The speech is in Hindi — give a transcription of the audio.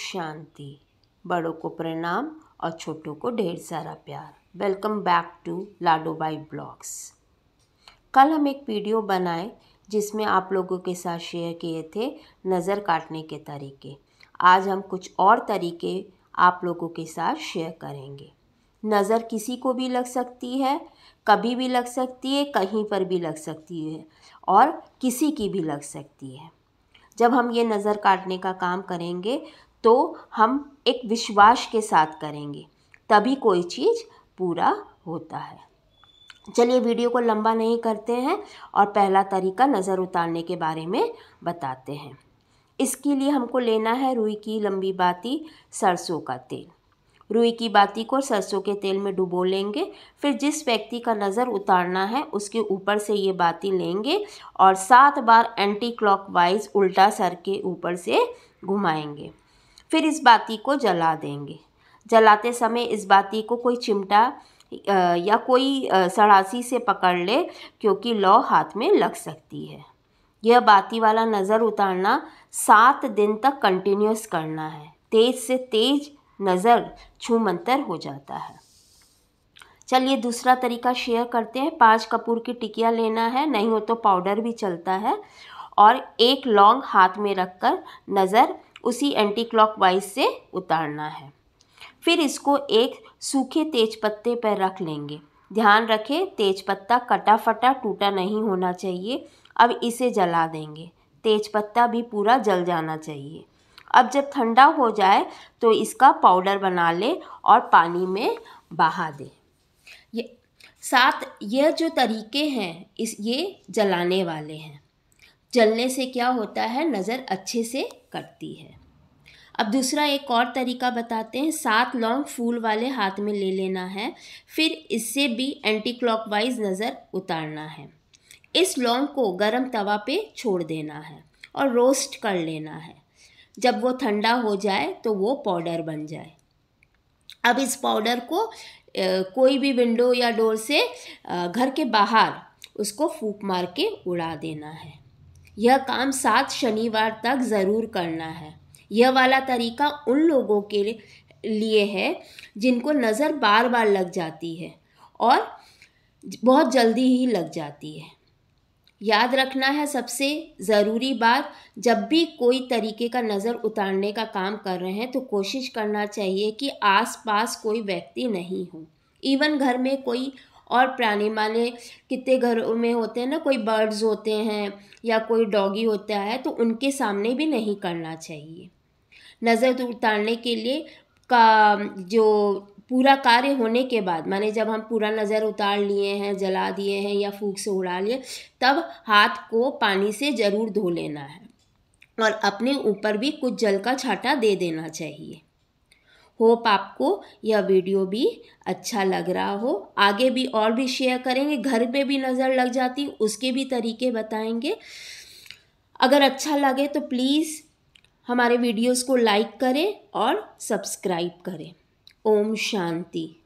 शांति बड़ों को प्रणाम और छोटों को ढेर सारा प्यार welcome back to Lado by blogs कल हम एक वीडियो बनाए जिसमें आप लोगों के साथ शेयर किए थे नज़र काटने के तरीके आज हम कुछ और तरीके आप लोगों के साथ शेयर करेंगे नज़र किसी को भी लग सकती है कभी भी लग सकती है कहीं पर भी लग सकती है और किसी की भी लग सकती है जब हम ये नज़र काटने का काम करेंगे तो हम एक विश्वास के साथ करेंगे तभी कोई चीज़ पूरा होता है चलिए वीडियो को लंबा नहीं करते हैं और पहला तरीका नज़र उतारने के बारे में बताते हैं इसके लिए हमको लेना है रुई की लंबी बाती सरसों का तेल रुई की बाती को सरसों के तेल में डुबो लेंगे फिर जिस व्यक्ति का नज़र उतारना है उसके ऊपर से ये बाती लेंगे और सात बार एंटी क्लॉकवाइज उल्टा सर के ऊपर से घुमाएंगे फिर इस बाती को जला देंगे जलाते समय इस बाती को कोई चिमटा या कोई सड़ासी से पकड़ ले क्योंकि लौ हाथ में लग सकती है यह बाती वाला नज़र उतारना सात दिन तक कंटिन्यूस करना है तेज से तेज नज़र छू मंतर हो जाता है चलिए दूसरा तरीका शेयर करते हैं पाँच कपूर की टिकिया लेना है नहीं हो तो पाउडर भी चलता है और एक लौंग हाथ में रखकर नज़र उसी एंटी क्लॉकवाइज से उतारना है फिर इसको एक सूखे तेज पत्ते पर रख लेंगे ध्यान रखें तेज पत्ता कटा फटा टूटा नहीं होना चाहिए अब इसे जला देंगे तेज पत्ता भी पूरा जल जाना चाहिए अब जब ठंडा हो जाए तो इसका पाउडर बना ले और पानी में बहा दे ये साथ यह जो तरीके हैं इस ये जलाने वाले हैं चलने से क्या होता है नज़र अच्छे से कटती है अब दूसरा एक और तरीका बताते हैं सात लौंग फूल वाले हाथ में ले लेना है फिर इससे भी एंटी क्लॉकवाइज नज़र उतारना है इस लौंग को गरम तवा पे छोड़ देना है और रोस्ट कर लेना है जब वो ठंडा हो जाए तो वो पाउडर बन जाए अब इस पाउडर को ए, कोई भी विंडो या डोर से घर के बाहर उसको फूक मार के उड़ा देना है यह काम सात शनिवार तक ज़रूर करना है यह वाला तरीका उन लोगों के लिए है जिनको नज़र बार बार लग जाती है और बहुत जल्दी ही लग जाती है याद रखना है सबसे ज़रूरी बात जब भी कोई तरीके का नज़र उतारने का काम कर रहे हैं तो कोशिश करना चाहिए कि आसपास कोई व्यक्ति नहीं हो इवन घर में कोई और प्राणी माने कितने घरों में होते हैं ना कोई बर्ड्स होते हैं या कोई डॉगी होता है तो उनके सामने भी नहीं करना चाहिए नज़र उतारने के लिए का जो पूरा कार्य होने के बाद माने जब हम पूरा नज़र उतार लिए हैं जला दिए हैं या फूक से उड़ा लिए तब हाथ को पानी से ज़रूर धो लेना है और अपने ऊपर भी कुछ जल का छाटा दे देना चाहिए होप आपको यह वीडियो भी अच्छा लग रहा हो आगे भी और भी शेयर करेंगे घर पे भी नज़र लग जाती उसके भी तरीके बताएंगे अगर अच्छा लगे तो प्लीज़ हमारे वीडियोस को लाइक करें और सब्सक्राइब करें ओम शांति